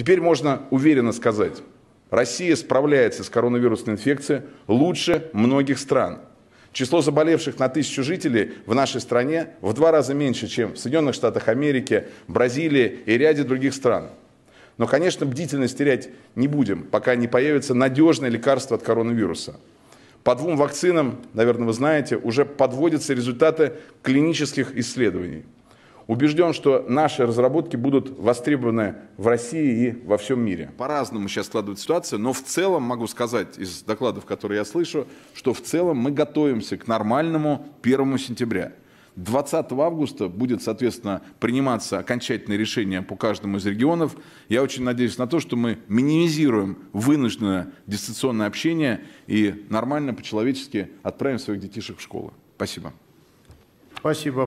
Теперь можно уверенно сказать, Россия справляется с коронавирусной инфекцией лучше многих стран. Число заболевших на тысячу жителей в нашей стране в два раза меньше, чем в Соединенных Штатах Америки, Бразилии и ряде других стран. Но, конечно, бдительность терять не будем, пока не появится надежное лекарство от коронавируса. По двум вакцинам, наверное, вы знаете, уже подводятся результаты клинических исследований. Убежден, что наши разработки будут востребованы в России и во всем мире. По-разному сейчас складывается ситуация, но в целом могу сказать из докладов, которые я слышу, что в целом мы готовимся к нормальному 1 сентября. 20 августа будет, соответственно, приниматься окончательное решение по каждому из регионов. Я очень надеюсь на то, что мы минимизируем вынужденное дистанционное общение и нормально, по-человечески отправим своих детишек в школу. Спасибо. Спасибо.